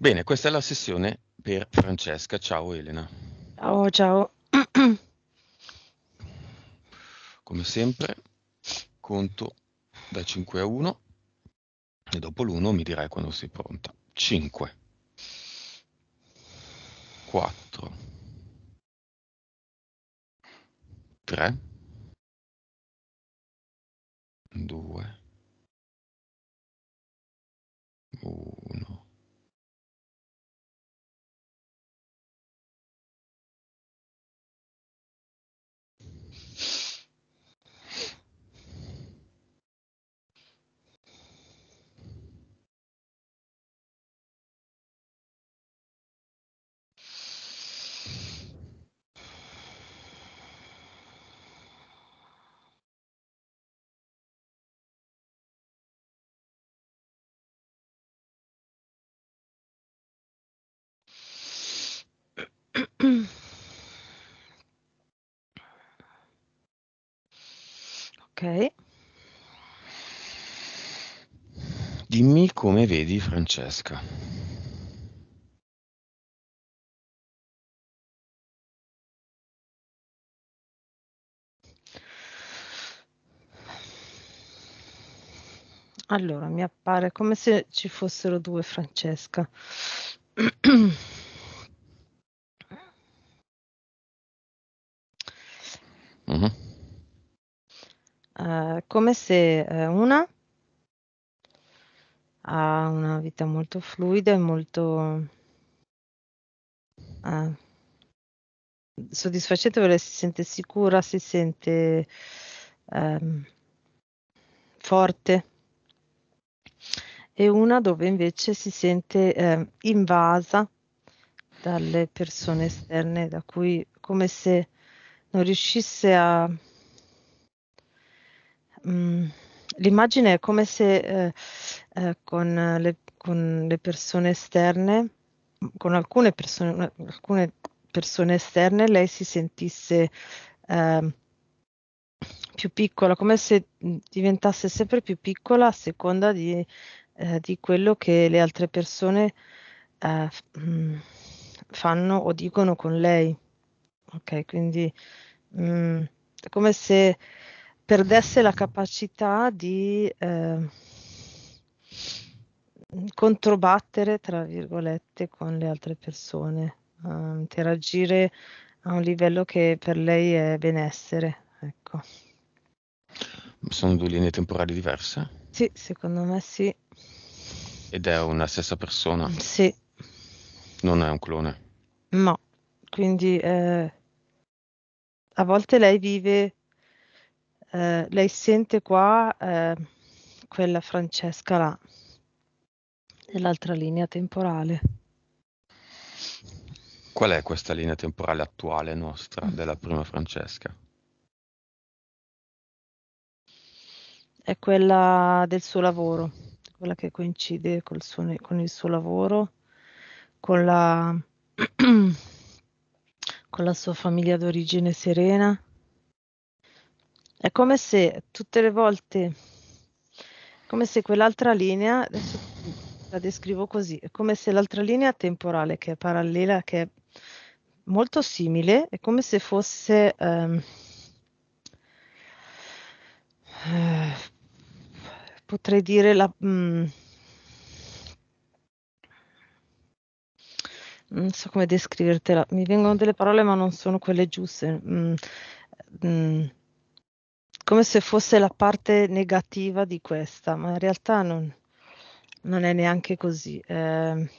Bene, questa è la sessione per Francesca. Ciao Elena. Ciao, ciao. Come sempre, conto da 5 a 1 e dopo l'1 mi direi quando sei pronta. 5, 4, 3, 2, 1. Okay. Dimmi come vedi Francesca. Allora, mi appare come se ci fossero due Francesca. mm-hmm. Eh, come se eh, una ha una vita molto fluida e molto eh, soddisfacente perché si sente sicura, si sente ehm, forte e una dove invece si sente ehm, invasa dalle persone esterne da cui come se non riuscisse a Mm, l'immagine è come se eh, eh, con, le, con, le, persone esterne, con alcune persone, alcune persone esterne, lei si sentisse eh, più piccola, come se mm, diventasse sempre più piccola a seconda di, eh, di quello che le altre persone mh, eh, mm, fanno o dicono con lei. Ok, quindi mh, è come se perdesse la capacità di eh, controbattere, tra virgolette, con le altre persone, eh, interagire a un livello che per lei è benessere. Ecco. Sono due linee temporali diverse? Sì, secondo me sì. Ed è una stessa persona? Sì. Non è un clone? No, quindi eh, a volte lei vive eh, lei sente qua eh, quella Francesca là, nell'altra linea temporale. Qual è questa linea temporale attuale nostra mm. della prima Francesca? È quella del suo lavoro, quella che coincide suo, con il suo lavoro, con la, con la sua famiglia d'origine serena è come se tutte le volte, come se quell'altra linea, adesso la descrivo così, è come se l'altra linea temporale che è parallela, che è molto simile, è come se fosse... Um, potrei dire la... Mm, non so come descrivertela, mi vengono delle parole ma non sono quelle giuste. Mm, mm, come se fosse la parte negativa di questa, ma in realtà non, non è neanche così. Eh,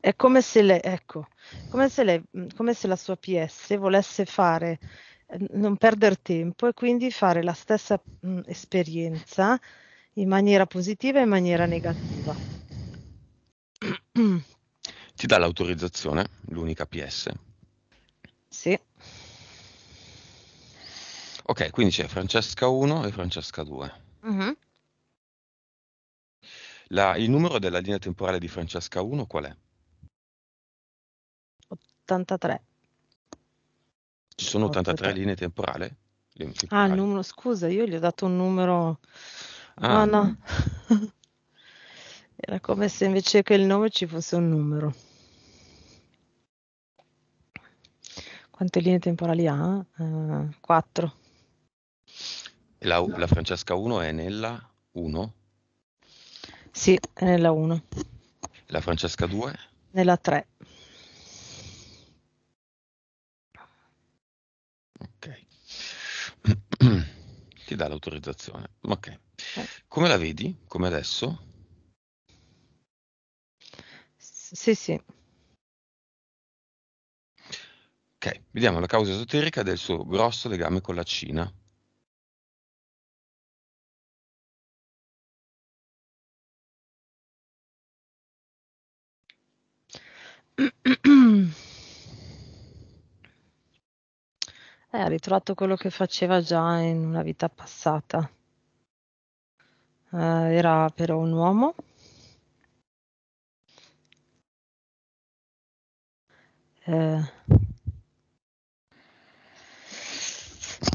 è come se, lei, ecco, come, se lei, come se la sua PS volesse fare, non perdere tempo e quindi fare la stessa mh, esperienza in maniera positiva e in maniera negativa. Ti dà l'autorizzazione, l'unica PS? Sì. Ok, quindi c'è Francesca 1 e Francesca 2. Uh-huh. Mm-hmm. La, il numero della linea temporale di Francesca 1 qual è? 83. Ci sono 83, 83. linee temporali? Ah, il numero, scusa, io gli ho dato un numero. Ah, ah no. Era come se invece che il nome ci fosse un numero. Quante linee temporali ha? Uh, eh, 4. La, no. la Francesca 1 è nella 1? Sì, è nella 1. La Francesca 2? Nella 3. Ok. Ti dà l'autorizzazione. Ok. Eh. Come la vedi? Come adesso? Sì, sì. Ok, vediamo la causa esoterica del suo grosso legame con la Cina. Eh, ha ritrovato quello che faceva già in una vita passata. Eh, era però un uomo. Eh,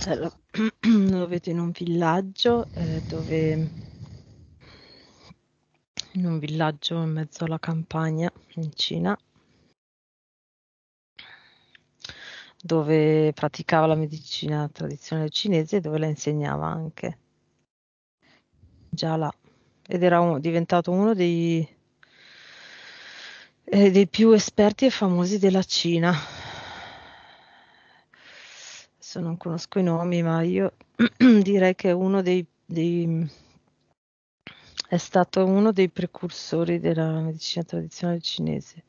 cioè, lo, lo, vedo in un villaggio eh, dove in un villaggio in mezzo alla campagna in Cina dove praticava la medicina tradizionale cinese e dove la insegnava anche. Già là. Ed era un, diventato uno dei, eh, dei più esperti e famosi della Cina. Adesso non conosco i nomi, ma io direi che è uno dei, dei è stato uno dei precursori della medicina tradizionale cinese,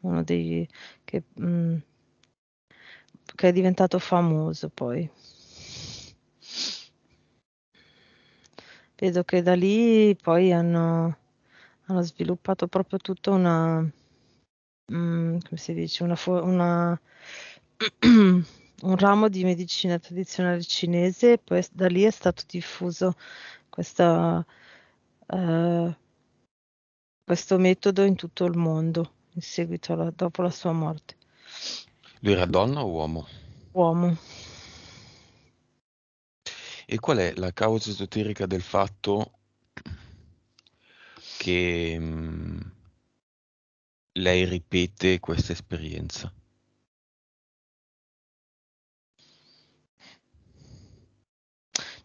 uno dei che mh, mm, che è diventato famoso poi. Vedo che da lì poi hanno, hanno sviluppato proprio tutta una, um, come si dice, una, una un ramo di medicina tradizionale cinese e poi da lì è stato diffuso questa, uh, questo metodo in tutto il mondo in seguito alla, dopo la sua morte. Lui era donna o uomo? Uomo. E qual è la causa esoterica del fatto che mh, mm, lei ripete questa esperienza?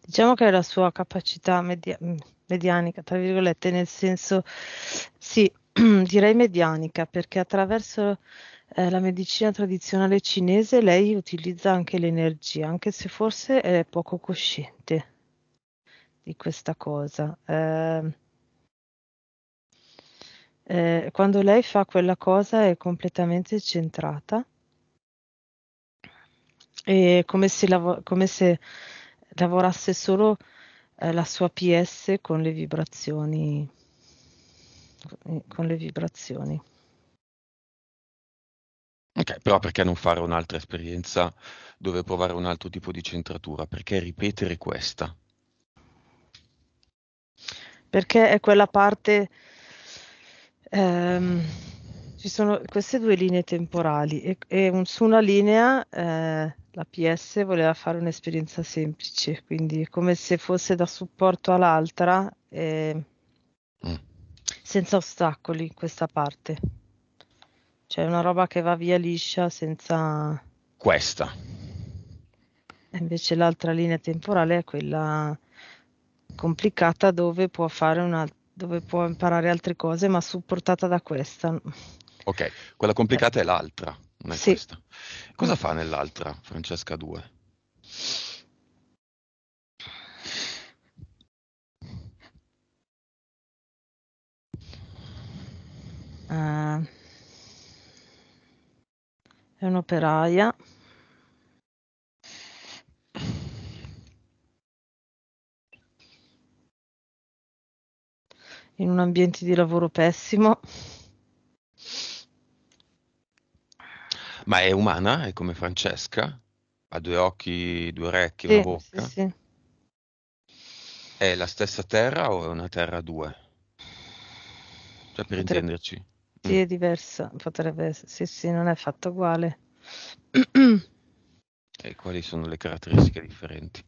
Diciamo che è la sua capacità media- mm, medianica, tra virgolette, nel senso, sì, direi medianica, perché attraverso eh, la medicina tradizionale cinese lei utilizza anche l'energia, anche se forse è poco cosciente di questa cosa. Eh, eh, quando lei fa quella cosa è completamente centrata, è come se, lav- come se lavorasse solo eh, la sua PS con le vibrazioni eh, con le vibrazioni. Ok, però perché non fare un'altra esperienza dove provare un altro tipo di centratura? Perché ripetere questa? Perché è quella parte... Ehm, ci sono queste due linee temporali e, e un, su una linea eh, la PS voleva fare un'esperienza semplice, quindi come se fosse da supporto all'altra. E... Eh, mm senza ostacoli questa parte. Cioè una roba che va via liscia senza... Questa. E invece l'altra linea temporale è quella complicata dove può fare una, dove può imparare altre cose, ma supportata da questa. Ok, quella complicata è l'altra, non è sì. questa. Cosa fa nell'altra, Francesca 2? È un'operaia. In un ambiente di lavoro pessimo. Ma è umana? È come Francesca? Ha due occhi, due orecchie, sì, una bocca? Sì, sì. È la stessa terra o è una terra a due? Cioè, per Potrebbe... intenderci. Sì, mm. è diversa, potrebbe, sì, sì, non è fatto uguale. e quali sono le caratteristiche differenti?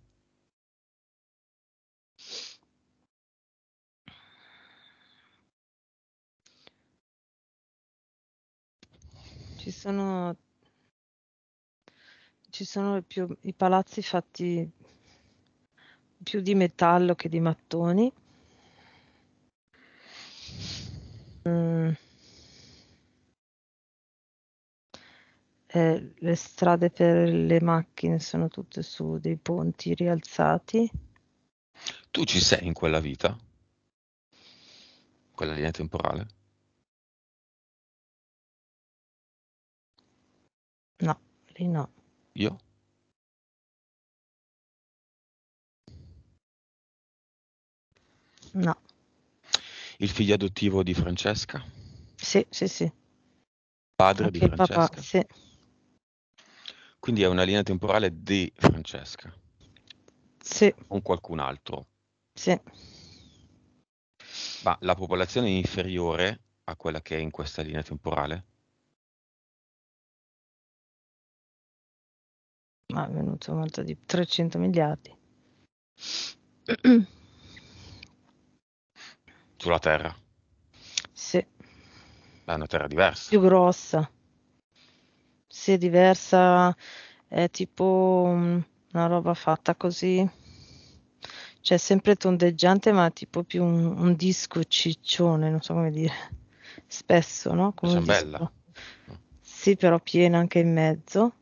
Ci sono, ci sono più, i palazzi fatti più di metallo che di mattoni. Mm. Eh, le strade per le macchine sono tutte su dei ponti rialzati. Tu ci sei in quella vita? Quella linea temporale? No, lì no. Io? No. Il figlio adottivo di Francesca? Sì, sì, sì. Padre Anche di Francesca? Papà, sì. Quindi è una linea temporale di Francesca. Sì. Con qualcun altro. Sì. Ma la popolazione è inferiore a quella che è in questa linea temporale? Ma è venuto molto di 300 miliardi. Sulla Terra? Sì. È una Terra diversa. Più grossa spezia diversa, è tipo mm, una roba fatta così, cioè sempre tondeggiante ma tipo più un, un disco ciccione, non so come dire, spesso, no? Come bella. Sì, però piena anche in mezzo.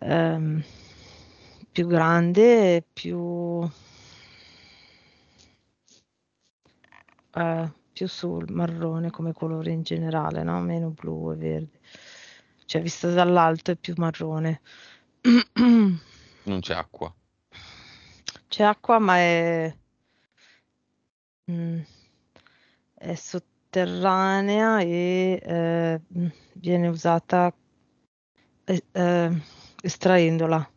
Um, più grande, più... Uh, più sul marrone come colore in generale, no? meno blu e verde cioè vista dall'alto è più marrone. non c'è acqua. C'è acqua, ma è, mm, è sotterranea e eh, viene usata eh, eh, estraendola.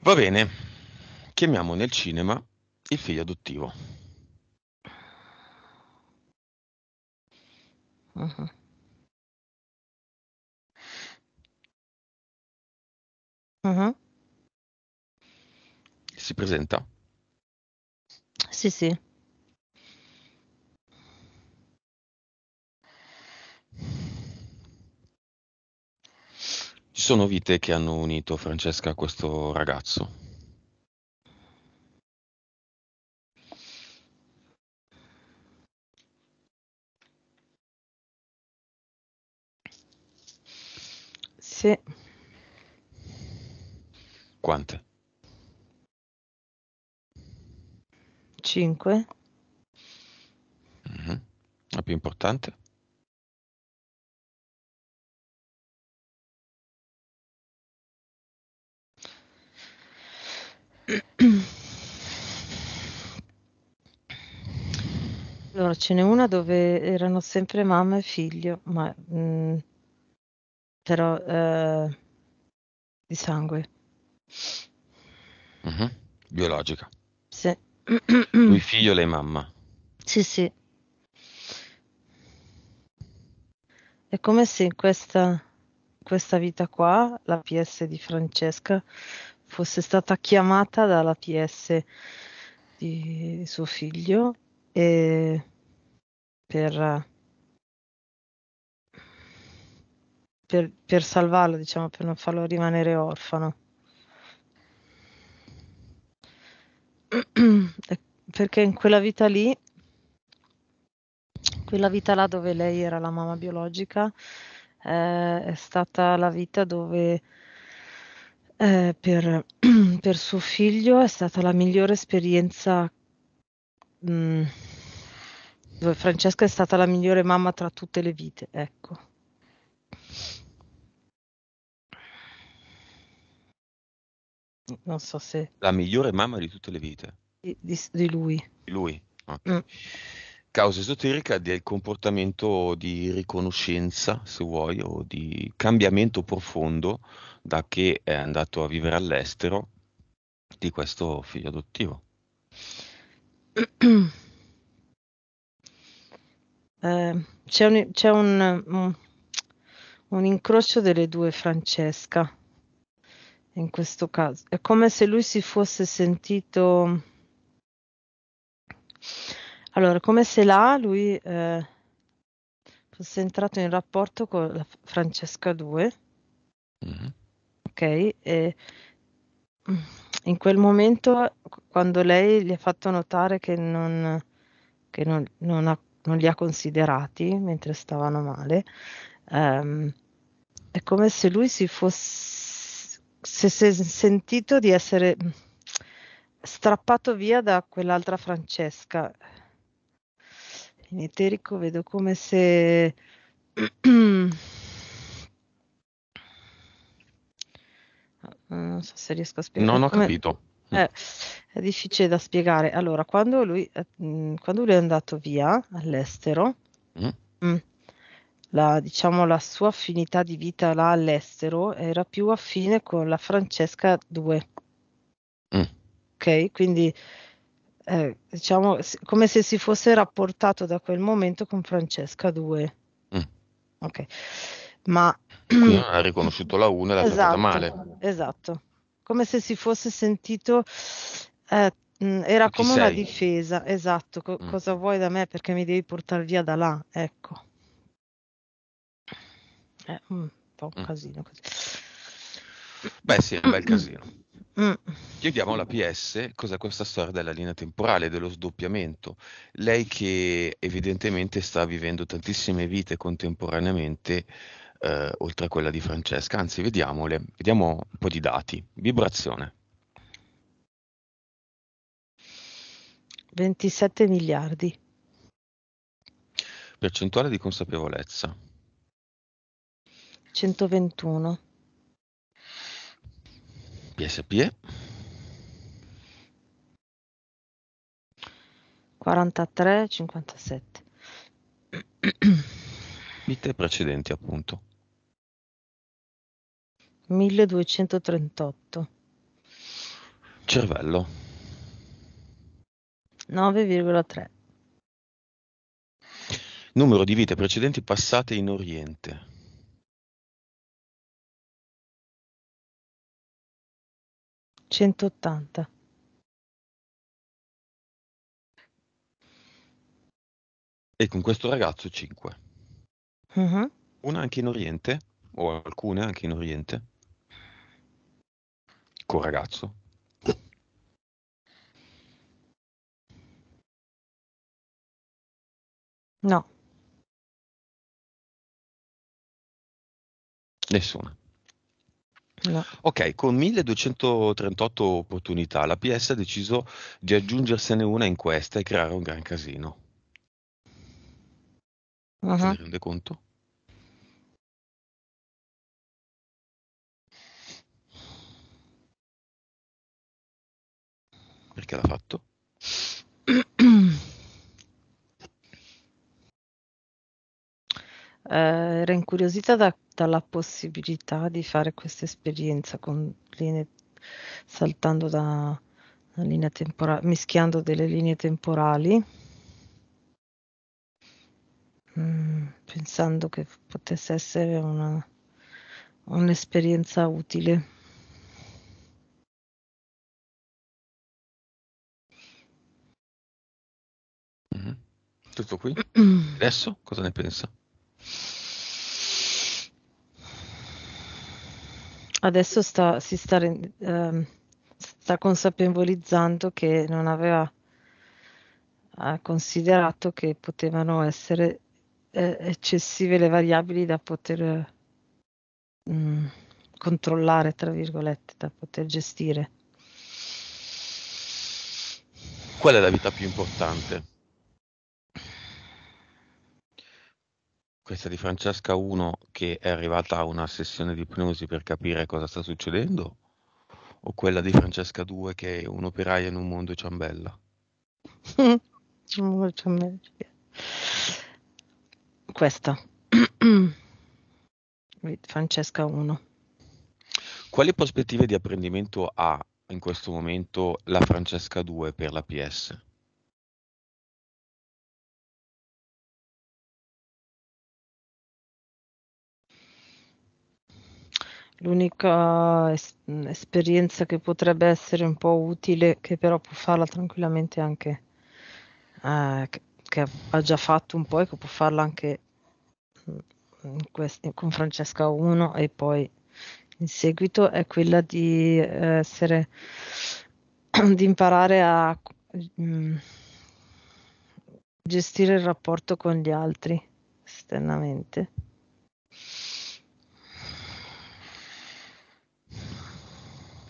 Va bene, chiamiamo nel cinema il figlio adottivo. Mh-mh. Mh-mh. Si presenta? Sì, sì. Ci sono vite che hanno unito Francesca a questo ragazzo. Sì. Quante? Cinque. Mm-hmm. La più importante? Allora, ce n'è una dove erano sempre mamma e figlio, ma mh, mm, però eh, di sangue. Mm-hmm. Biologica. Sì. Lui figlio, lei mamma. Sì, sì. È come se in questa, questa vita qua la PS di Francesca fosse stata chiamata dalla PS di, di suo figlio e eh, per per, per salvarlo, diciamo, per non farlo rimanere orfano. Perché in quella vita lì, quella vita là dove lei era la mamma biologica, eh, è stata la vita dove eh, per, per, suo figlio è stata la migliore esperienza mh, mm, dove Francesca è stata la migliore mamma tra tutte le vite, ecco. Non so se... La migliore mamma di tutte le vite. Di, di, di lui. Di lui. Ah. Mm. Causa esoterica del comportamento di riconoscenza, se vuoi, o di cambiamento profondo da che è andato a vivere all'estero di questo figlio adottivo. Eh, c'è, un, c'è un, mm, un, incrocio delle due Francesca in questo caso. È come se lui si fosse sentito... Allora, come se là lui eh, fosse entrato in rapporto con la Francesca 2. Mm-hmm. Ok? E in quel momento, quando lei gli ha fatto notare che non, che non, non, ha, non li ha considerati mentre stavano male, ehm, è come se lui si fosse se si è sentito di essere strappato via da quell'altra Francesca. In eterico vedo come se... Ah, non so se riesco a spiegare. Non ho come... capito. Eh, è difficile da spiegare. Allora, quando lui, eh, quando lui è andato via all'estero, mm. mm la, diciamo, la sua affinità di vita là all'estero era più affine con la Francesca 2. Mm. Ok, quindi eh, diciamo come se si fosse rapportato da quel momento con Francesca 2. Mm. Ok, ma Quindi ha riconosciuto la 1 e l'ha esatto, male. Esatto, come se si fosse sentito. Eh, mm, era come sei? una difesa, esatto, co- mm. cosa vuoi da me perché mi devi portare via da là, ecco. Eh, mm, fa un mm. casino così. Beh sì, è un bel mm. casino. Mm. Chiediamo alla PS cos'è questa storia della linea temporale, dello sdoppiamento. Lei che evidentemente sta vivendo tantissime vite contemporaneamente, eh, oltre a quella di Francesca. Anzi, vediamole, vediamo un po' di dati. Vibrazione. 27 miliardi. Percentuale di consapevolezza. 121. PSP. 43, 57. Vite precedenti appunto. 1238. Cervello. 9,3. Numero di vite precedenti passate in Oriente. 180. E con questo ragazzo 5. Uh-huh. Mm-hmm. Una anche in Oriente, o alcune anche in Oriente. Con ragazzo. No. Nessuna. No. Ok, con 1238 opportunità la PS ha deciso di aggiungersene una in questa e creare un gran casino. uh huh Ti rende conto? Perché l'ha fatto? Eh, era incuriosita da data la possibilità di fare questa esperienza con linee saltando da una linea temporale, mischiando delle linee temporali, mm, pensando che potesse essere una, un'esperienza utile. Mm-hmm. Tutto qui? Adesso cosa ne pensa? adesso sta, si sta, ehm, sta consapevolizzando che non aveva eh, considerato che potevano essere eh, eccessive le variabili da poter mh, mm, controllare, tra virgolette, da poter gestire. Qual è la vita più importante? questa di Francesca 1 che è arrivata a una sessione di ipnosi per capire cosa sta succedendo o quella di Francesca 2 che è un'operaia in un mondo ciambella? Questa. Francesca 1. Quali prospettive di apprendimento ha in questo momento la Francesca 2 per la PS? L'unica es- esperienza che potrebbe essere un po' utile, che però può farla tranquillamente anche, eh, che, che ha già fatto un po' e che può farla anche mm, quest- con Francesca 1 e poi in seguito, è quella di eh, essere, di imparare a... Mh, mm, gestire il rapporto con gli altri esternamente.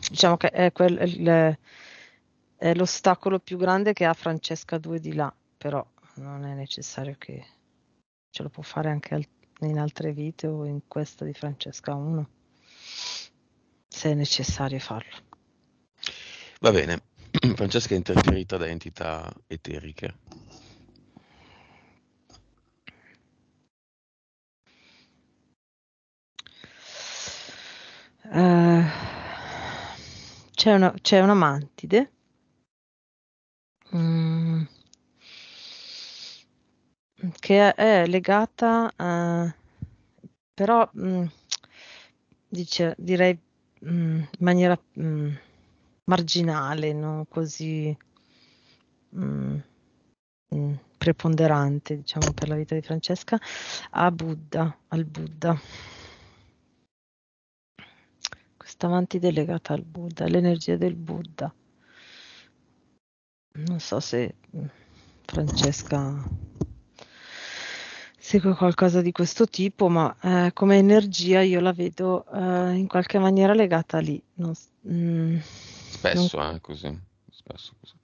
diciamo che è quel, il, è l'ostacolo più grande che ha Francesca 2 di là, però non è necessario che ce lo può fare anche in altre vite o in questa di Francesca 1, se è necessario farlo. Va bene, Francesca è interferita da entità eteriche. Uh, c'è una, c'è una mantide. Mm, che è legata a, però mm, dice, direi mm, in maniera mm, marginale, non così mm, mm, preponderante, diciamo, per la vita di Francesca, a Buddha, al Buddha stavanti delegata al Buddha, l'energia del Buddha. Non so se mm, Francesca segue qualcosa di questo tipo, ma eh, come energia io la vedo eh, in qualche maniera legata lì. Non, mm, spesso non... Eh, così, spesso così.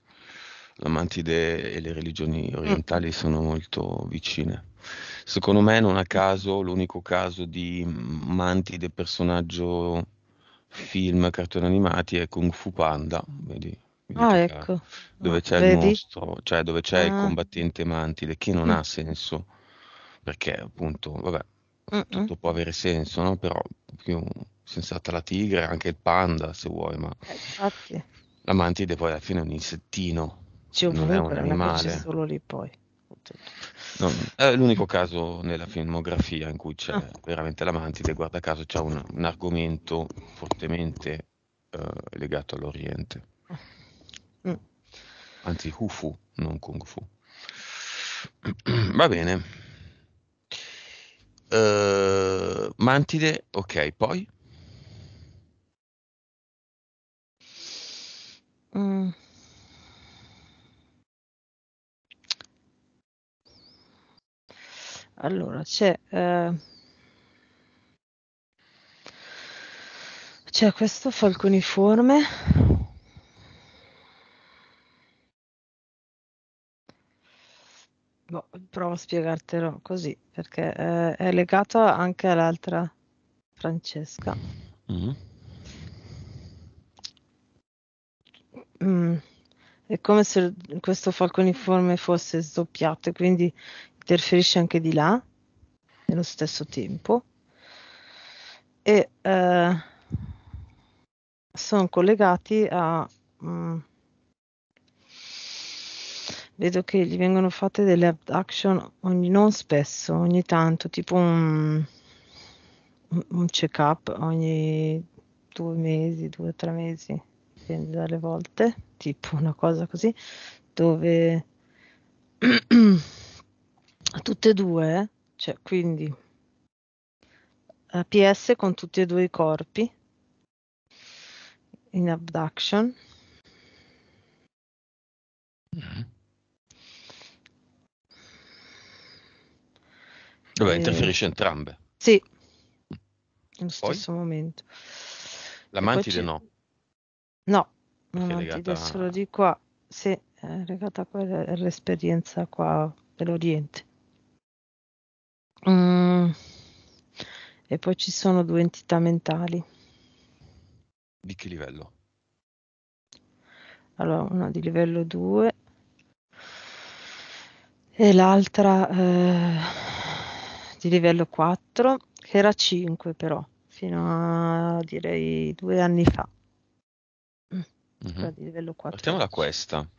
La mantide e le religioni orientali mm. sono molto vicine. Secondo me non a caso l'unico caso di mm, mantide personaggio film, cartoni animati è Kung Fu Panda, vedi? Ah, ecco. Dove c'è vedi? il mostro, cioè dove c'è ah. il combattente mantide, che non mm. ha senso, perché appunto, vabbè, Mm-mm. tutto può avere senso, no? Però più sensata la tigre, anche il panda se vuoi, ma... Eh, infatti. La mantide poi alla fine è un insettino, C'è un non è un animale. C'è solo lì poi. No, è eh, l'unico caso nella filmografia in cui c'è ah. veramente la mantide, guarda caso c'è un, un argomento fortemente eh, legato all'Oriente. Mm. Anzi, Hufu, non Kung Fu. Va bene. Uh, mantide, ok, poi? Allora, c'è, ehm c'è questo falconiforme Boh, provo a spiegartelo così, perché eh, è legato anche all'altra Francesca. Mm. Mm. È come se questo falconiforme fosse sdoppiato, quindi interferisce anche di là nello stesso tempo e eh, sono collegati a mh, mm, vedo che gli vengono fatte delle abduction ogni, non spesso ogni tanto tipo un, un check up ogni due mesi due o tre mesi dipende dalle volte tipo una cosa così dove a tutte e due, cioè quindi APS eh, con tutti e due i corpi in abduction. Mm. Vabbè, e... interferisce eh. entrambe. Sì, mm. nello stesso momento. La mantide no. No, la mantide legata... solo di qua, sì, è legata a quell'esperienza qua dell'Oriente. Mm. E poi ci sono due entità mentali. Di che livello? Allora, una di livello 2 e l'altra eh, di livello 4, che era 5 però, fino a direi due anni fa. Mm-hmm. Di livello 4. Partiamo da questa.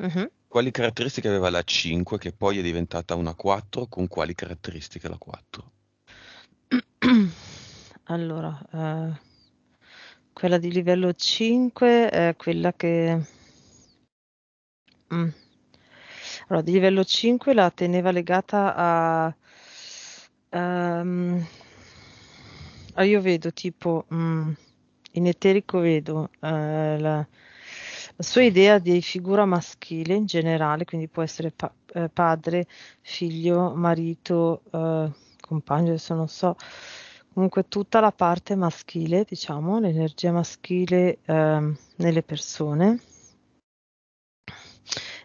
Mm-hmm quali caratteristiche aveva la 5 che poi è diventata una 4, con quali caratteristiche la 4? Allora, eh, quella di livello 5 è quella che... Mm. Allora, di livello 5 la teneva legata a... Um, io vedo tipo... Mm, in eterico vedo... Uh, la, la sua idea di figura maschile in generale, quindi può essere pa- eh, padre, figlio, marito, eh, compagno, adesso non so, comunque tutta la parte maschile, diciamo, l'energia maschile eh, nelle persone.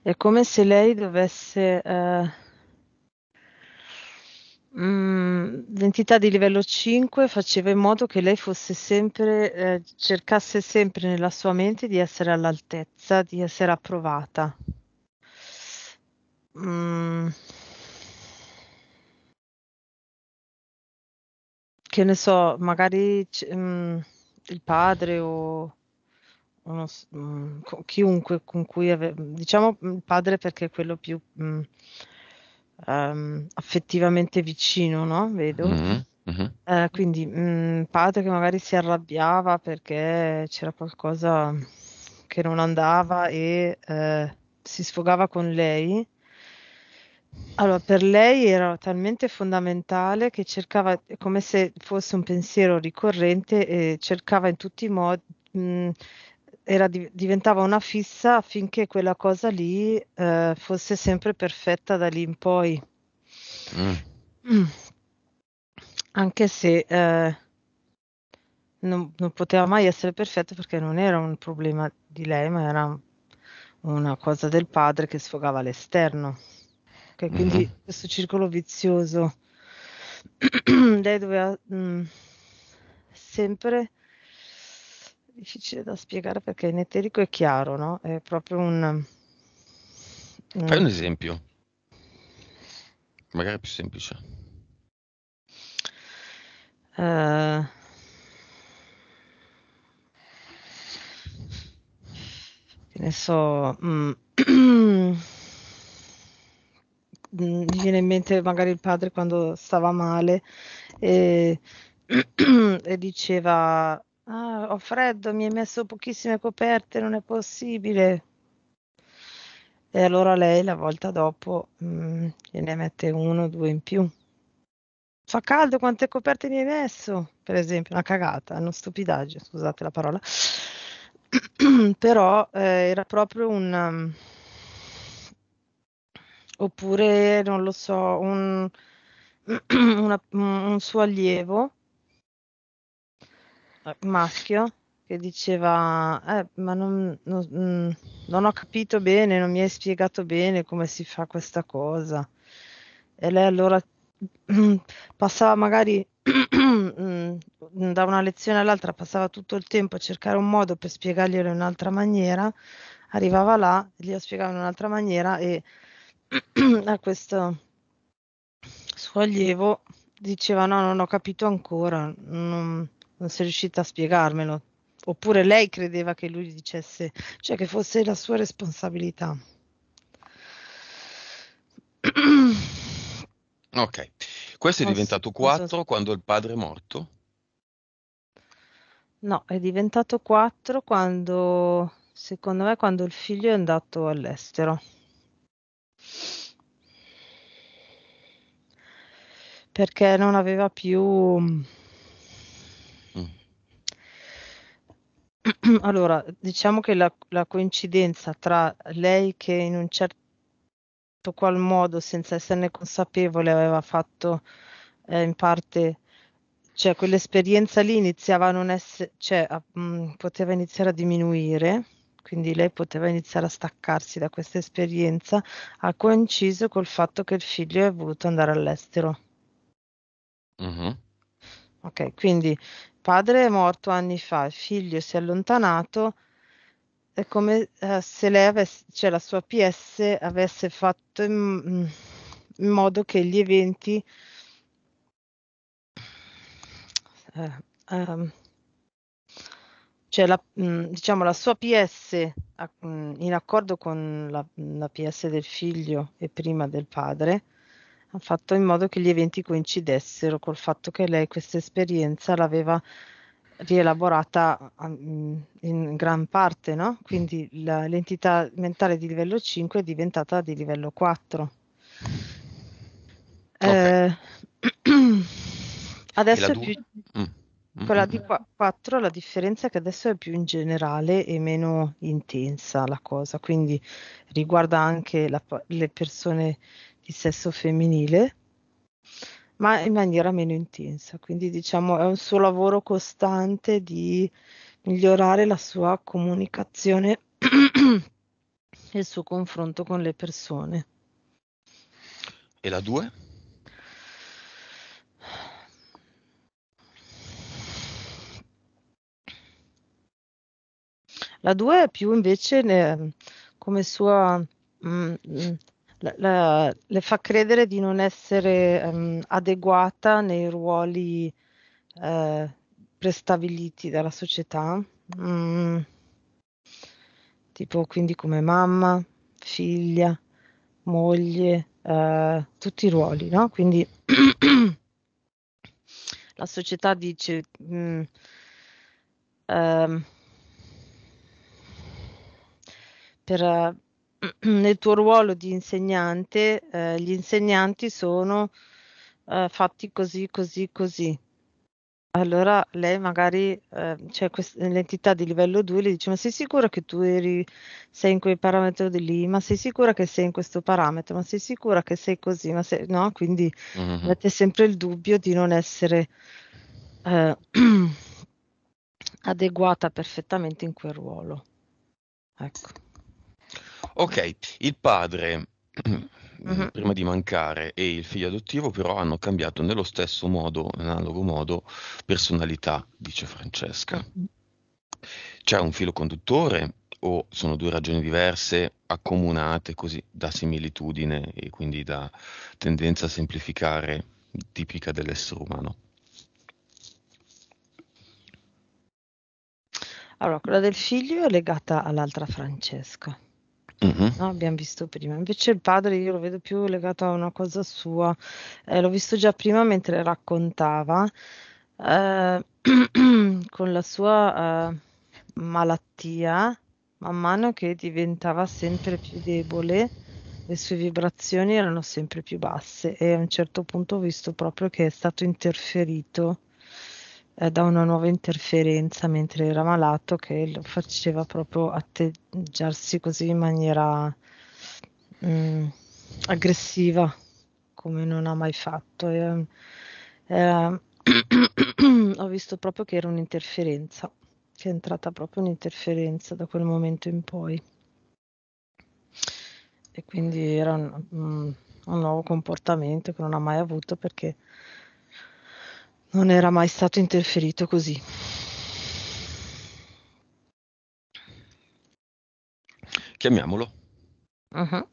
È come se lei dovesse... Eh, Mm, l'entità di livello 5 faceva in modo che lei fosse sempre, eh, cercasse sempre nella sua mente di essere all'altezza, di essere approvata. Mm. Che ne so, magari mm, il padre o uno, mm, chiunque con cui ave- diciamo mm, il padre perché è quello più mm, um, affettivamente vicino, no? Vedo. Mm-hmm. Uh, quindi mh, mm, padre che magari si arrabbiava perché c'era qualcosa che non andava e uh, si sfogava con lei. Allora, per lei era talmente fondamentale che cercava, come se fosse un pensiero ricorrente, e cercava in tutti i modi, mh, mm, era, diventava una fissa affinché quella cosa lì eh, fosse sempre perfetta da lì in poi. Mm. Mm. Anche se eh, non, non, poteva mai essere perfetta perché non era un problema di lei, ma era una cosa del padre che sfogava all'esterno. Okay, quindi mm-hmm. questo circolo vizioso. lei doveva mh, mm, sempre difficile da spiegare perché in eterico è chiaro, no? È proprio un... un... Fai un esempio, magari più semplice. Uh... ne so... Mm, mi viene in mente magari il padre quando stava male e, e diceva Ah, ho freddo, mi hai messo pochissime coperte, non è possibile. E allora lei la volta dopo mm, gliene mette uno o due in più. Fa caldo, quante coperte mi hai messo? Per esempio, una cagata, una stupidaggio, scusate la parola. Però eh, era proprio un... Um, oppure, non lo so, un, una, un suo allievo eh, maschio che diceva eh, ma non, non, mm, non ho capito bene, non mi hai spiegato bene come si fa questa cosa. E lei allora mm, passava magari mm, da una lezione all'altra, passava tutto il tempo a cercare un modo per spiegarglielo in un'altra maniera, arrivava là, glielo spiegava in un'altra maniera e a questo suo allievo diceva no, non ho capito ancora. Non non sei riuscita a spiegarmelo. Oppure lei credeva che lui dicesse, cioè che fosse la sua responsabilità. Ok, questo è diventato 4 quando il padre è morto? No, è diventato 4 quando, secondo me, quando il figlio è andato all'estero. Perché non aveva più Allora, diciamo che la, la coincidenza tra lei che in un certo qual modo, senza esserne consapevole, aveva fatto eh, in parte, cioè quell'esperienza lì iniziava a non essere, cioè a, mh, mm, poteva iniziare a diminuire, quindi lei poteva iniziare a staccarsi da questa esperienza, ha coinciso col fatto che il figlio è voluto andare all'estero. Mm-hmm. Ok, quindi padre è morto anni fa, il figlio si è allontanato, è come eh, se lei avesse, cioè la sua PS avesse fatto in, mm, in modo che gli eventi eh, um, cioè la, mm, diciamo la sua PS mm, in accordo con la, la PS del figlio e prima del padre ha fatto in modo che gli eventi coincidessero col fatto che lei questa esperienza l'aveva rielaborata mm, in gran parte, no? quindi la, l'entità mentale di livello 5 è diventata di livello 4. Okay. Eh, adesso è più, mm. mm quella mm, di 4 la differenza è che adesso è più in generale e meno intensa la cosa, quindi riguarda anche la, le persone il sesso femminile, ma in maniera meno intensa. Quindi diciamo è un suo lavoro costante di migliorare la sua comunicazione e il suo confronto con le persone. E la 2? La 2 è più invece ne, come sua mh, mm, mh, mm, la, le fa credere di non essere um, adeguata nei ruoli uh, prestabiliti dalla società, mm, tipo quindi come mamma, figlia, moglie, uh, tutti i ruoli, no? Quindi la società dice... Mm, um, per, nel tuo ruolo di insegnante, eh, gli insegnanti sono eh, fatti così, così, così. Allora lei magari, eh, cioè quest- l'entità di livello 2 le dice, ma sei sicura che tu eri, sei in quel parametro di lì, ma sei sicura che sei in questo parametro, ma sei sicura che sei così, ma sei... no? Quindi mm-hmm. mette sempre il dubbio di non essere eh, adeguata perfettamente in quel ruolo. Ecco. Ok, il padre, uh-huh. prima di mancare, e il figlio adottivo però hanno cambiato nello stesso modo, in analogo modo, personalità, dice Francesca. Mhm. C'è un filo conduttore o sono due ragioni diverse, accomunate così da similitudine e quindi da tendenza a semplificare tipica dell'essere umano? Allora, quella del figlio è legata all'altra Francesca. Uh-huh. No, abbiamo visto prima. Invece il padre io lo vedo più legato a una cosa sua, eh, l'ho visto già prima mentre raccontava eh, con la sua eh, malattia, man mano che diventava sempre più debole, le sue vibrazioni erano sempre più basse e a un certo punto ho visto proprio che è stato interferito eh, da una nuova interferenza mentre era malato che lo faceva proprio atteggiarsi così in maniera mh, mm, aggressiva come non ha mai fatto. E, eh, ho visto proprio che era un'interferenza, che è entrata proprio un'interferenza da quel momento in poi. E quindi era un, un nuovo comportamento che non ha mai avuto perché non era mai stato interferito così. Chiamiamolo. Uh-huh.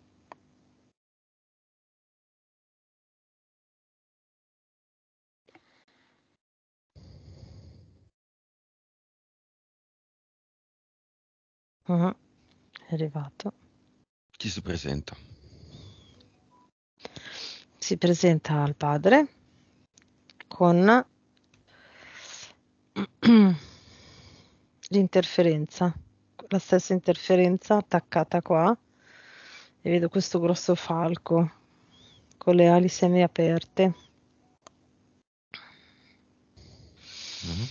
Uh-huh. È arrivato. Chi si presenta? Si presenta al padre con l'interferenza, la stessa interferenza attaccata qua e vedo questo grosso falco con le ali semi aperte. Mm-hmm.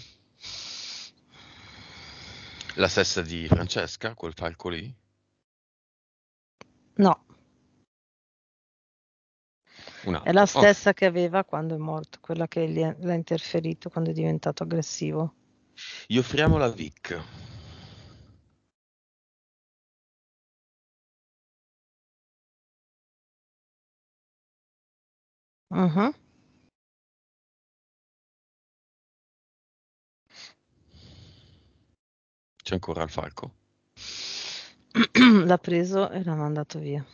La stessa di Francesca, quel falco lì? No, è la stessa oh. che aveva quando è morto, quella che è, l'ha interferito quando è diventato aggressivo. Gli offriamo la Vic. Uh-huh. C'è ancora il falco? L'ha preso e l'ha mandato via.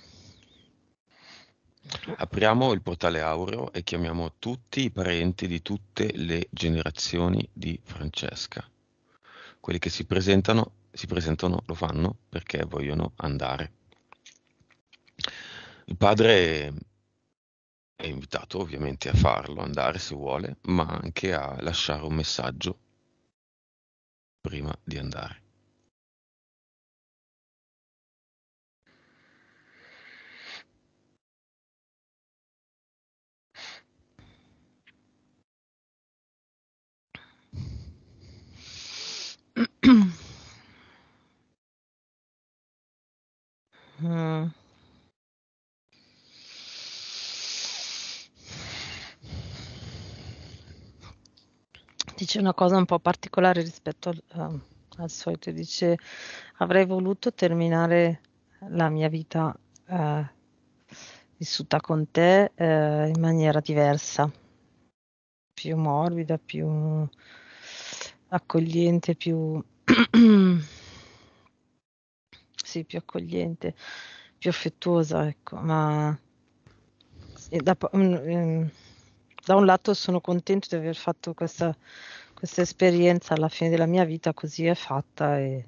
Apriamo il portale Aureo e chiamiamo tutti i parenti di tutte le generazioni di Francesca. Quelli che si presentano, si presentano, lo fanno perché vogliono andare. Il padre è invitato ovviamente a farlo, andare se vuole, ma anche a lasciare un messaggio prima di andare. Mm. Dice una cosa un po' particolare rispetto al uhm, al solito, dice: "Avrei voluto terminare la mia vita, ehm, vissuta con te, ehm, in maniera diversa, più morbida, più" accogliente, più, sì, più accogliente, più affettuosa, ecco, ma da, mm, mm, da, un lato sono contento di aver fatto questa, questa esperienza alla fine della mia vita, così è fatta e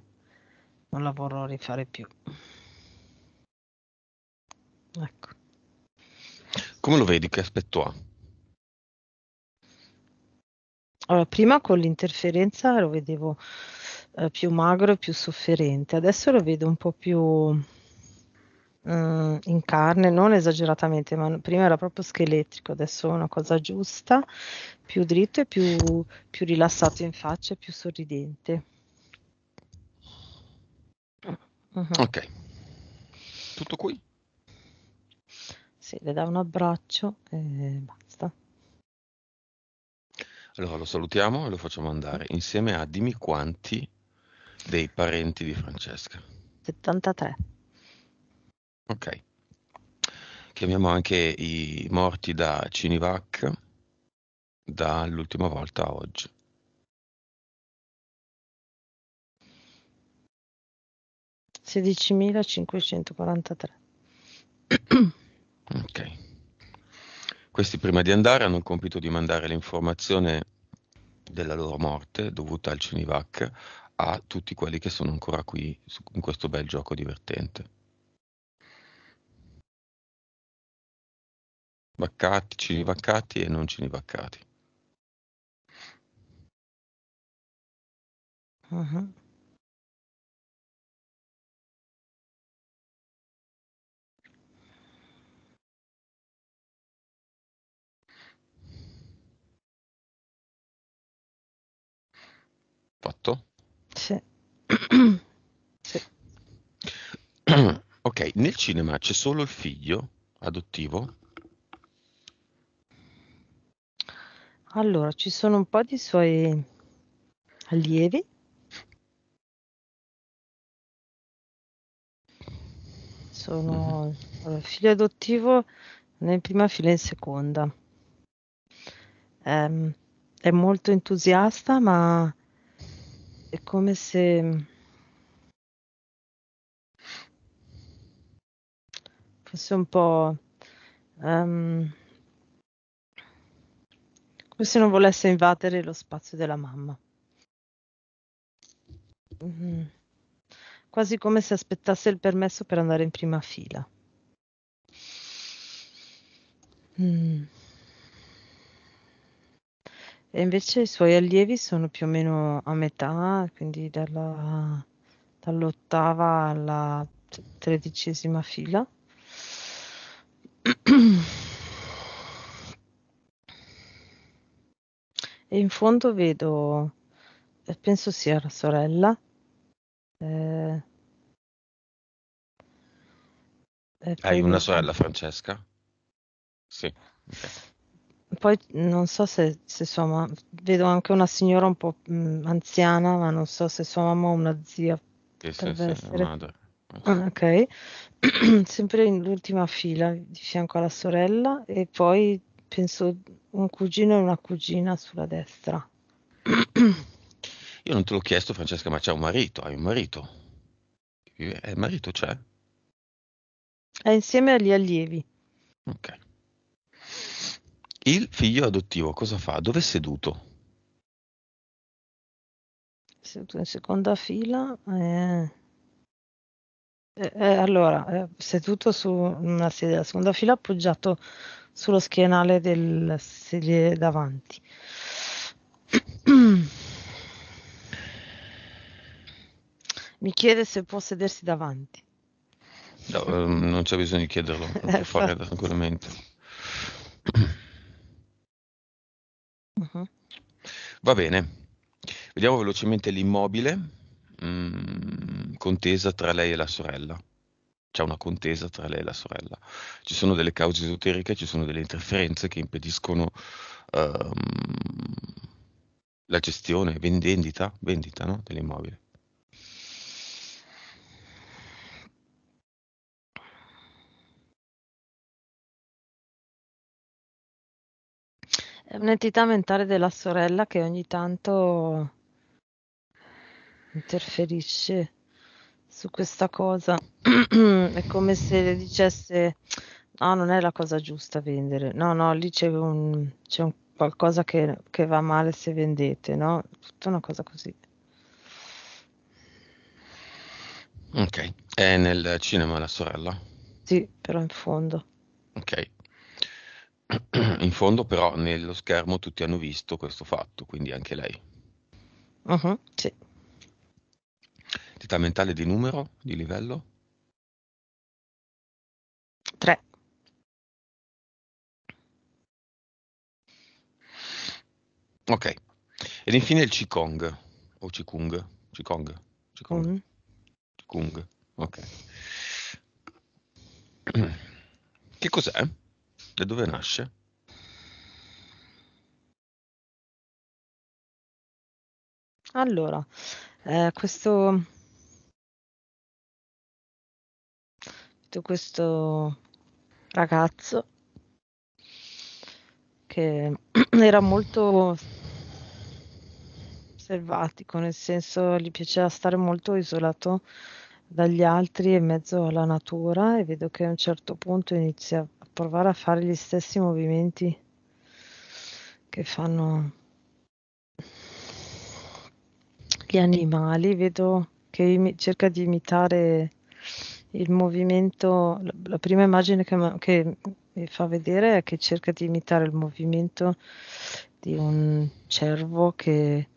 non la vorrò rifare più. Ecco. Come lo vedi? Che aspetto ha? Allora, prima con l'interferenza lo vedevo eh, più magro e più sofferente, adesso lo vedo un po' più eh, in carne, non esageratamente, ma prima era proprio scheletrico, adesso è una cosa giusta, più dritto e più, più rilassato in faccia e più sorridente. Uh-huh. Ok, tutto qui? Sì, le dà un abbraccio e basta. Allora lo salutiamo e lo facciamo andare insieme a dimmi quanti dei parenti di Francesca. 73. Ok. Chiamiamo anche i morti da Cinivac dall'ultima volta a oggi. Sedicimilacinquecentoquarantatré. ok. Questi prima di andare hanno il compito di mandare l'informazione della loro morte dovuta al Cinivac a tutti quelli che sono ancora qui in questo bel gioco divertente. Vaccati, cinivaccati e non cinivaccati. uh -huh. Sì. sì. ok, nel cinema c'è solo il figlio adottivo? Allora, ci sono un po' di suoi allievi. Sono mm-hmm. allora, eh, figlio adottivo nel prima fila in seconda. Um, è molto entusiasta, ma è come se fosse un po' um, come se non volesse invadere lo spazio della mamma. Mm. Quasi come se aspettasse il permesso per andare in prima fila. Mm. E invece i suoi allievi sono più o meno a metà, quindi dalla, dall'ottava alla tredicesima fila. E in fondo vedo, eh, penso sia la sorella, eh, eh hai una sorella, Francesca? Sì. Okay poi non so se, se sua mamma, vedo anche una signora un po' mh, mm, anziana, ma non so se sua mamma o una zia. Sì, sì, essere... madre. Ah, ok, sempre in ultima fila di fianco alla sorella e poi penso un cugino e una cugina sulla destra. Io non te l'ho chiesto Francesca, ma c'è un marito, hai un marito? Eh, il marito c'è? È insieme agli allievi. Ok. Il figlio adottivo cosa fa? Dov'è seduto? Seduto in seconda fila. Eh. Eh, eh, allora, eh, seduto su una sedia della seconda fila, appoggiato sullo schienale del sedile davanti. Mi chiede se può sedersi davanti. No, ehm, non c'è bisogno di chiederlo, lo può fare ecco. tranquillamente. Mm-hmm. Va bene, vediamo velocemente l'immobile, mm, contesa tra lei e la sorella. C'è una contesa tra lei e la sorella. Ci sono delle cause esoteriche, ci sono delle interferenze che impediscono um, la gestione, vendita, vendita no? dell'immobile. È un'entità mentale della sorella che ogni tanto interferisce su questa cosa. è come se le dicesse: No, non è la cosa giusta vendere. No, no, lì c'è un, c'è un qualcosa che, che, va male se vendete, no? Tutta una cosa così. Ok, è nel cinema la sorella? Sì, però in fondo. Ok. In fondo però nello schermo tutti hanno visto questo fatto, quindi anche lei. Uh-huh, sì. Entità mentale di numero, di livello? 3. Ok. Ed infine il Qigong o Qigong? Qigong. Qigong. Mm. Qigong. Ok. Che cos'è? Da dove nasce? Allora, ehm, questo tu questo ragazzo che era molto selvatico, nel senso gli piaceva stare molto isolato dagli altri e in mezzo alla natura e vedo che a un certo punto inizia a provare a fare gli stessi movimenti che fanno gli animali, vedo che cerca di imitare il movimento, la prima immagine che, che mi fa vedere è che cerca di imitare il movimento di un cervo che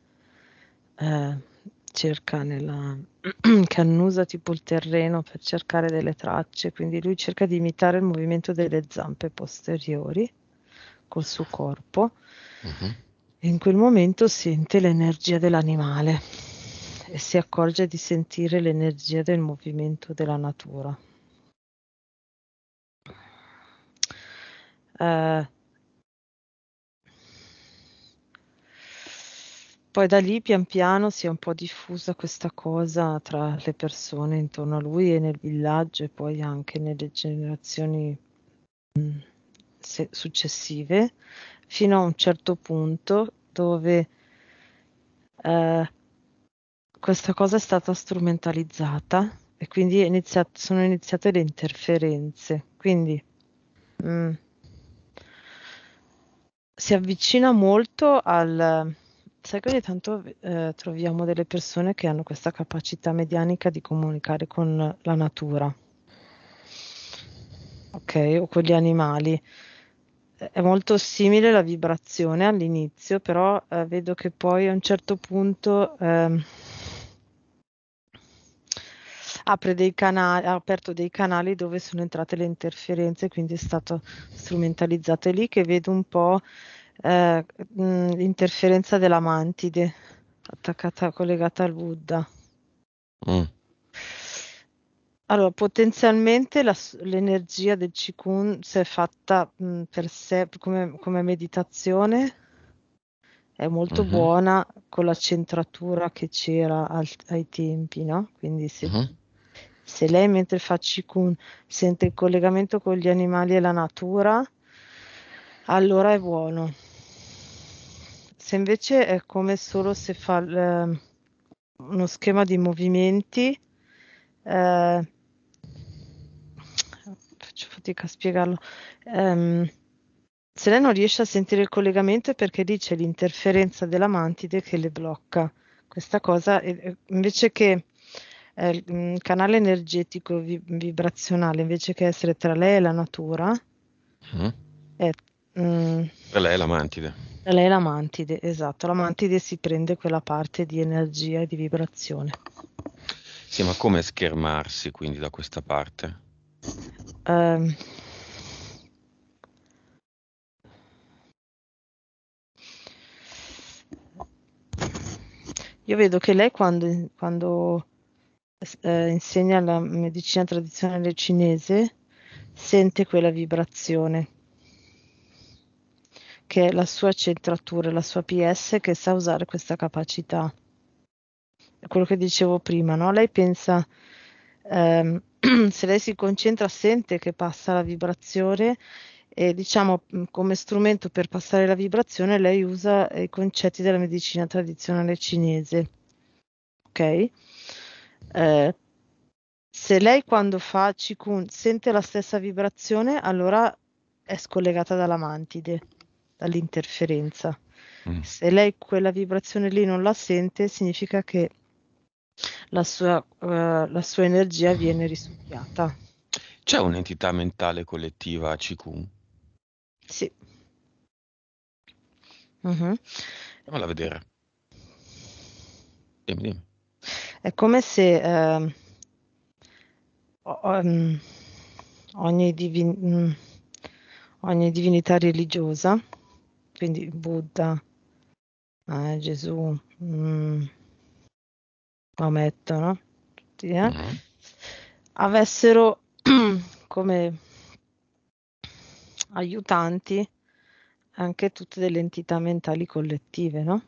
eh, cerca nella che annusa tipo il terreno per cercare delle tracce, quindi lui cerca di imitare il movimento delle zampe posteriori col suo corpo uh-huh. e in quel momento sente l'energia dell'animale e si accorge di sentire l'energia del movimento della natura. Uh, Poi da lì pian piano si è un po' diffusa questa cosa tra le persone intorno a lui e nel villaggio e poi anche nelle generazioni mm, successive, fino a un certo punto dove eh, questa cosa è stata strumentalizzata e quindi iniziato, sono iniziate le interferenze. Quindi mh, mm, si avvicina molto al sai che ogni tanto eh, troviamo delle persone che hanno questa capacità medianica di comunicare con la natura, ok, o con gli animali. È molto simile la vibrazione all'inizio, però eh, vedo che poi a un certo punto eh, apre dei canali, ha aperto dei canali dove sono entrate le interferenze, quindi è stato strumentalizzato. È lì che vedo un po' eh, l'interferenza della mantide attaccata, collegata al Buddha. Mm. Allora, potenzialmente la, l'energia del Qigong, se fatta mh, per sé come, come, meditazione, è molto mm-hmm. buona con la centratura che c'era al, ai tempi, no? Quindi se, mm-hmm. se lei mentre fa Qigong sente il collegamento con gli animali e la natura, allora è buono. Se invece è come solo se fa l, ehm, uno schema di movimenti, eh, faccio fatica a spiegarlo. Um, se lei non riesce a sentire il collegamento è perché lì c'è l'interferenza della mantide che le blocca. Questa cosa invece che eh, il mm, canale energetico vi, vibrazionale, invece che essere tra lei e la natura, mm. è, mm, da lei la mantide. Da lei la mantide, esatto. La mantide si prende quella parte di energia e di vibrazione. Sì, ma come schermarsi quindi da questa parte? Um, io vedo che lei quando, quando eh, insegna la medicina tradizionale cinese sente quella vibrazione che è la sua centratura, la sua PS che sa usare questa capacità. È quello che dicevo prima, no? Lei pensa, ehm, se lei si concentra, sente che passa la vibrazione e diciamo mm, come strumento per passare la vibrazione lei usa eh, i concetti della medicina tradizionale cinese. Ok? Eh, se lei quando fa Qigong sente la stessa vibrazione, allora è scollegata dalla mantide dall'interferenza. Mm. Se lei quella vibrazione lì non la sente, significa che la sua, uh, la sua energia viene risucchiata. C'è un'entità mentale collettiva a CQ? Sì. Uh-huh. Andiamola a vedere. Dimmi, dimmi. È come se uh, um, ogni, divin- mm, ogni divinità religiosa quindi Buddha, eh, Gesù, mm, Maometto, no? Tutti, eh? Mm. Avessero come aiutanti anche tutte delle entità mentali collettive, no?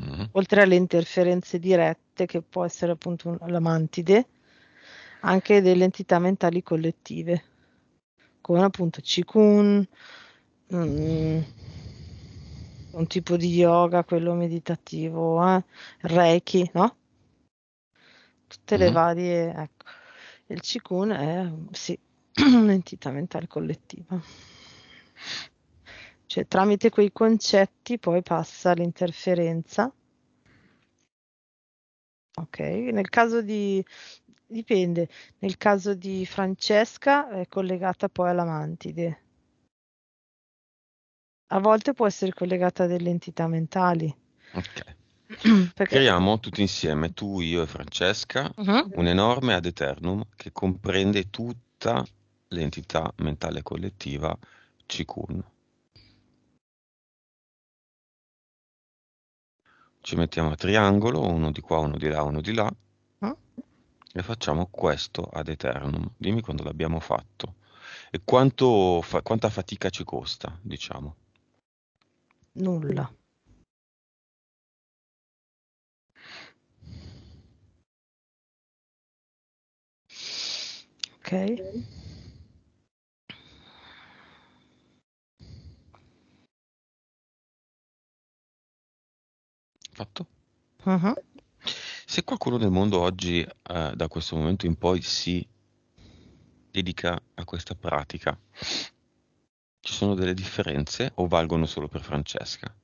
Mm. Oltre alle interferenze dirette, che può essere appunto un, la mantide, anche delle entità mentali collettive, come appunto Chikun, mm, un tipo di yoga, quello meditativo, eh? reiki, no? Tutte le mm-hmm. varie, ecco. Il Qigong è sì, un'entità mentale collettiva. Cioè tramite quei concetti poi passa l'interferenza. Ok, nel caso di dipende, nel caso di Francesca è collegata poi alla mantide a volte può essere collegata a delle entità mentali. Ok. Perché? Creiamo tutti insieme, tu, io e Francesca, uh-huh. un enorme ad eternum che comprende tutta l'entità mentale collettiva Cicun. Ci mettiamo a triangolo, uno di qua, uno di là, uno di là, uh-huh. e facciamo questo ad eternum. Dimmi quando l'abbiamo fatto e quanto, fa, quanta fatica ci costa, diciamo nulla Okay. Fatto. Uh-huh. Se qualcuno nel mondo oggi, eh, da questo momento in poi, si dedica a questa pratica, ci sono delle differenze o valgono solo per Francesca?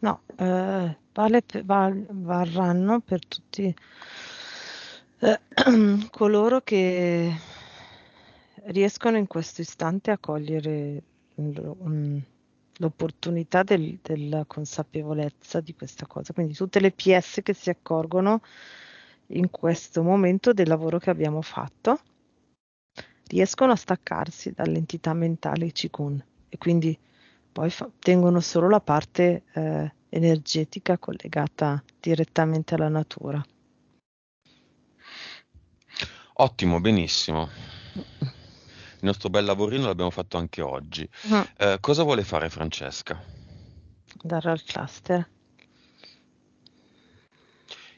No, eh, vale per, val, varranno per tutti eh, coloro che riescono in questo istante a cogliere mm, l'opportunità del, della consapevolezza di questa cosa. Quindi tutte le PS che si accorgono in questo momento del lavoro che abbiamo fatto riescono a staccarsi dall'entità mentale Qigong e quindi poi fa- tengono solo la parte eh, energetica collegata direttamente alla natura. Ottimo, benissimo. Il nostro bel lavorino l'abbiamo fatto anche oggi. Mm. Eh, cosa vuole fare Francesca? Andare al cluster.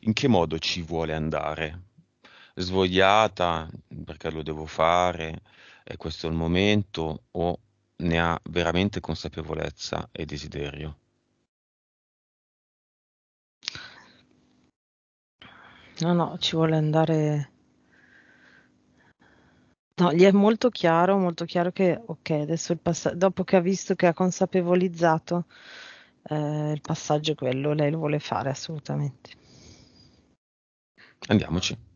In che modo ci vuole andare? svogliata perché lo devo fare, e questo è il momento, o ne ha veramente consapevolezza e desiderio. No, no, ci vuole andare... No, gli è molto chiaro, molto chiaro che, ok, adesso il passaggio, dopo che ha visto che ha consapevolizzato, eh, il passaggio è quello, lei lo vuole fare assolutamente. Andiamoci.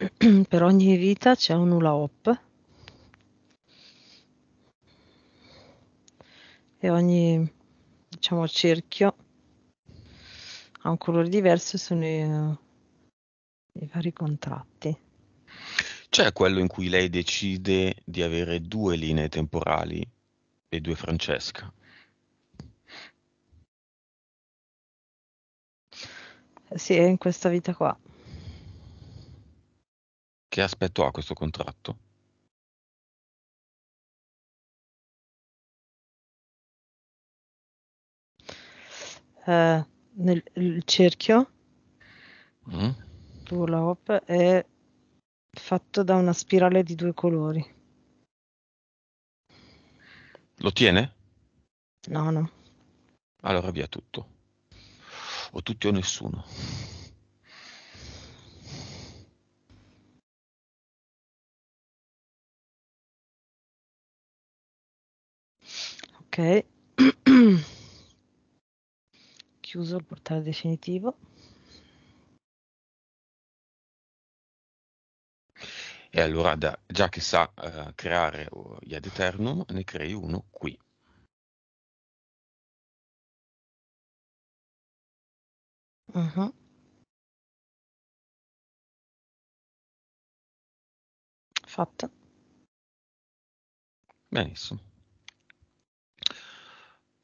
per ogni vita c'è un hula hoop e ogni diciamo cerchio ha un colore diverso sono i, i vari contratti. C'è quello in cui lei decide di avere due linee temporali e due Francesca. Sì, è in questa vita qua. Che aspetto ha questo contratto? Eh, nel, il cerchio mm. è fatto da una spirale di due colori. Lo tiene? No, no. Allora via tutto. O tutti o nessuno. Chiuso il portale definitivo. E allora, da, già che sa uh, creare uh, oh, Iad Eternum, ne crei uno qui. Uh-huh. Fatto. Benissimo.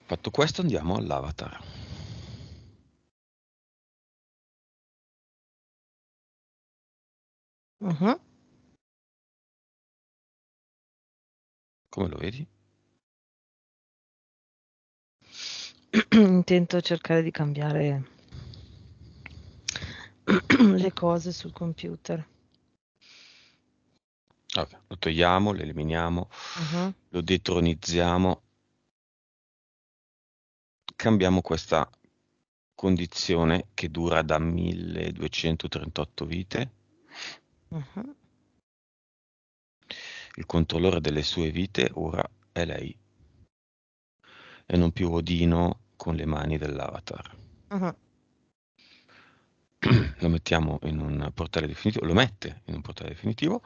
Fatto questo andiamo all'avatar. Uh -huh. Come lo vedi? Intento cercare di cambiare le cose sul computer. Vabbè, lo togliamo, lo eliminiamo, uh -huh. lo detronizziamo cambiamo questa condizione che dura da 1238 vite. Uh-huh. Il controllore delle sue vite ora è lei e non più Odino con le mani dell'avatar. Uh-huh. Lo mettiamo in un portale definitivo, lo mette in un portale definitivo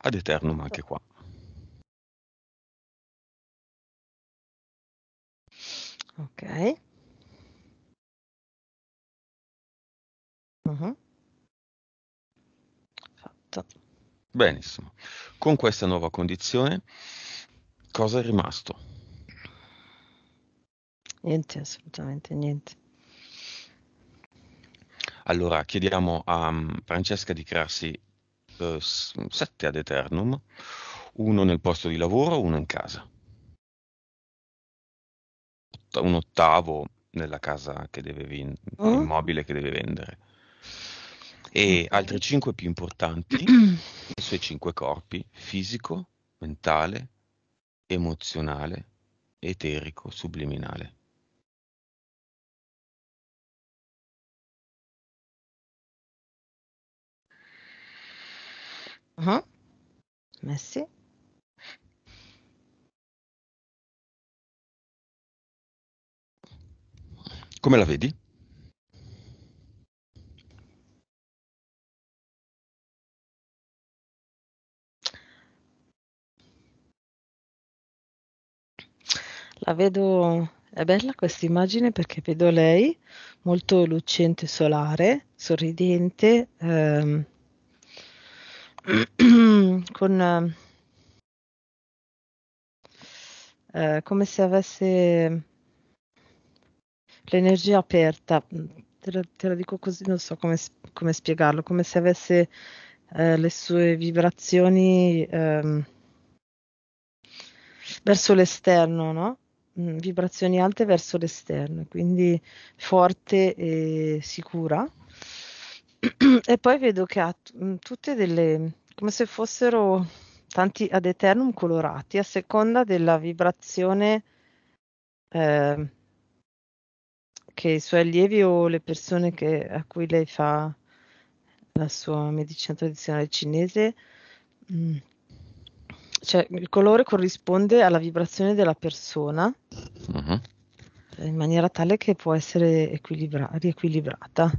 ad eternum anche qua. Ok. Mh-mh. Fatto. Benissimo. Con questa nuova condizione cosa è rimasto? Niente, assolutamente niente. Allora chiediamo a, mm, Francesca di crearsi, uhm, s ad eternum, uno nel posto di lavoro, uno in casa un ottavo nella casa che deve vendere, oh. Mm. immobile che deve vendere. E altri cinque più importanti, i suoi cinque corpi, fisico, mentale, emozionale, eterico, subliminale. Uh-huh. Messi. Come la vedi? La vedo, è bella questa immagine perché vedo lei molto lucente solare, sorridente, ehm, con eh, come se avesse l'energia aperta, mm, te la, te la dico così, non so come, come spiegarlo, come se avesse eh, le sue vibrazioni ehm, verso l'esterno, no? Mm, vibrazioni alte verso l'esterno, quindi forte e sicura. E poi vedo che ha t- mm, tutte delle, come se fossero tanti ad eternum colorati a seconda della vibrazione eh, che i suoi allievi o le persone che, a cui lei fa la sua medicina tradizionale cinese, mh, mm, cioè il colore corrisponde alla vibrazione della persona uh-huh. in maniera tale che può essere equilibra- riequilibrata.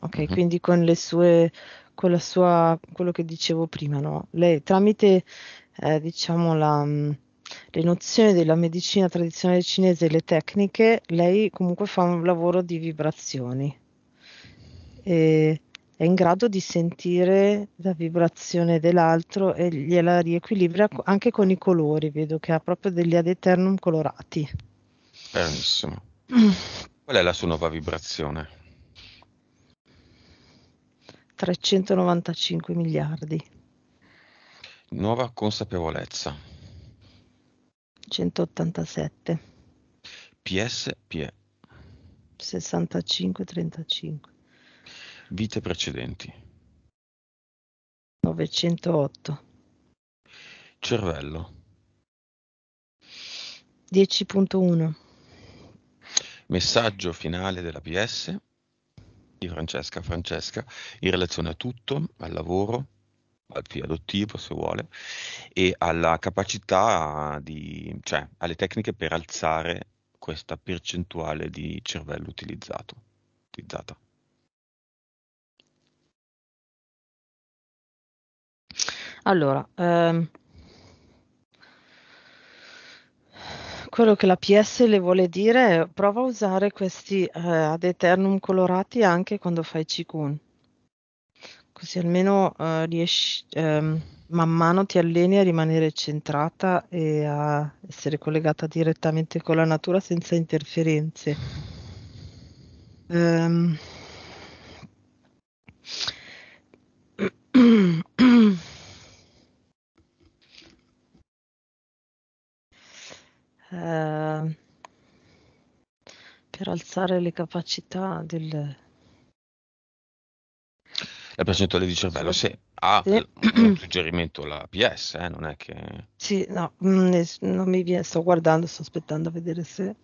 Ok, uh-huh. quindi con le sue, con la sua, quello che dicevo prima, no? Lei tramite, eh, diciamo, la mm, le nozioni della medicina tradizionale cinese e le tecniche, lei comunque fa un lavoro di vibrazioni. E è in grado di sentire la vibrazione dell'altro e gliela riequilibra anche con i colori. Vedo che ha proprio degli ad eternum colorati. Benissimo. Qual è la sua nuova vibrazione? 395 miliardi. Nuova consapevolezza. 187. PS, PE. 65, 35. Vite precedenti. 908. Cervello. 10.1. Messaggio finale della PS di Francesca Francesca in relazione a tutto, al lavoro, adottivo se vuole, e alla capacità di, cioè alle tecniche per alzare questa percentuale di cervello utilizzato, utilizzata. Allora, ehm, quello che la PS le vuole dire è prova a usare questi eh, ad eternum colorati anche quando fai Qigong così almeno uh, riesci um, man mano ti alleni a rimanere centrata e a essere collegata direttamente con la natura senza interferenze. Um, uh, per alzare le capacità del la percentuale di cervello se ha sì. suggerimento la PS, eh, non è che... Sì, no, mm, non mi viene, sto guardando, sto aspettando a vedere se...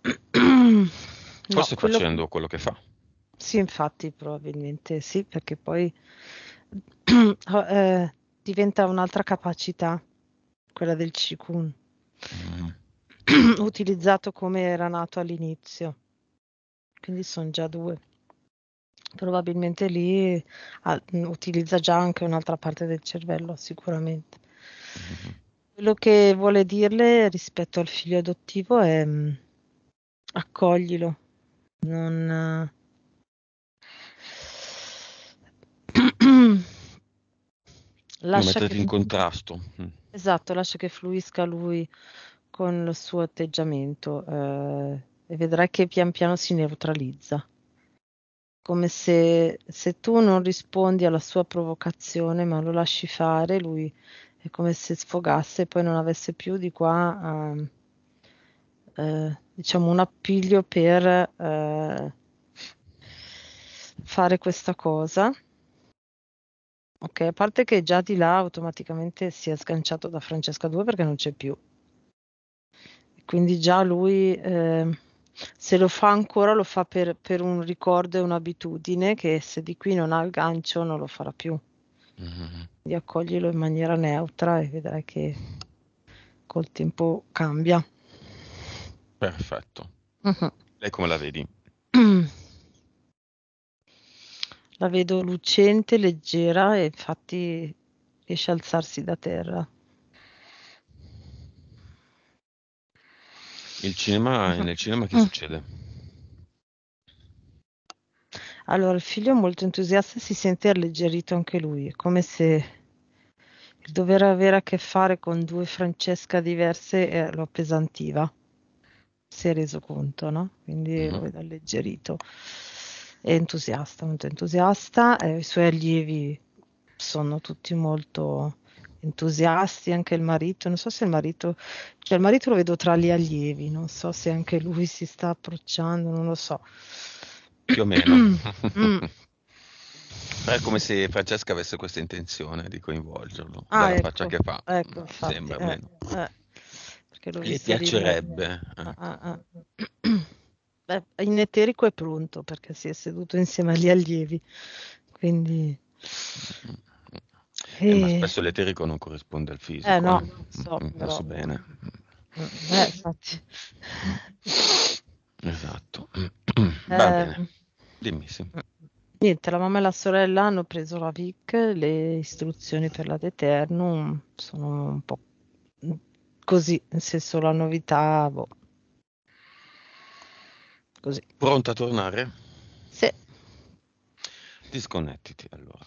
Forse no, quello... facendo quello che fa. Sì, infatti, probabilmente sì, perché poi eh, diventa un'altra capacità, quella del Qigong, mm. utilizzato come era nato all'inizio. Quindi sono già due probabilmente lì ah, mm, utilizza già anche un'altra parte del cervello, sicuramente. Mm-hmm. Quello che vuole dirle rispetto al figlio adottivo è mm, accoglilo, non... Eh, lascia non che... in contrasto. Mm. Esatto, lascia che fluisca lui con il suo atteggiamento eh, e vedrai che pian piano si neutralizza come se, se tu non rispondi alla sua provocazione ma lo lasci fare, lui è come se sfogasse e poi non avesse più di qua uh, uh, diciamo un appiglio per uh, fare questa cosa. Ok, a parte che già di là automaticamente si è sganciato da Francesca 2 perché non c'è più. Quindi già lui... Ehm, se lo fa ancora lo fa per, per un ricordo e un'abitudine che se di qui non ha il gancio non lo farà più. Mm-hmm. Quindi accoglilo in maniera neutra e vedrai che col tempo cambia. Perfetto. Mm-hmm. Lei come la vedi? La vedo lucente, leggera e infatti riesce a alzarsi da terra. Il cinema, esatto. nel cinema che mm. succede? Allora, il figlio è molto entusiasta e si sente alleggerito anche lui, è come se il dover avere a che fare con due Francesca diverse eh, lo appesantiva, si è reso conto, no? Quindi uh-huh. Mm-hmm. lo alleggerito. È entusiasta, molto entusiasta, eh, i suoi allievi sono tutti molto entusiasti, anche il marito, non so se il marito, cioè il marito lo vedo tra gli allievi, non so se anche lui si sta approcciando, non lo so. Più o meno. Mm. Mm. È come se Francesca avesse questa intenzione di coinvolgerlo, ah, dalla ecco, faccia che fa, ecco, mm, infatti, sembra eh, almeno. Eh, Gli piacerebbe. Eh. Ah, ah, ah. Beh, in eterico è pronto perché si è seduto insieme agli allievi, quindi... Mm. Eh, ma spesso l'eterico non corrisponde al fisico. Eh no, eh. non so, mm, mm so bene. Eh, infatti. Mm. Esatto. Eh, Va bene. Dimmi, sì. Niente, la mamma e la sorella hanno preso la VIC, le istruzioni per la Deternum sono un po' così, nel senso la novità, boh. Così. Pronta a tornare? Sì. Disconnettiti allora.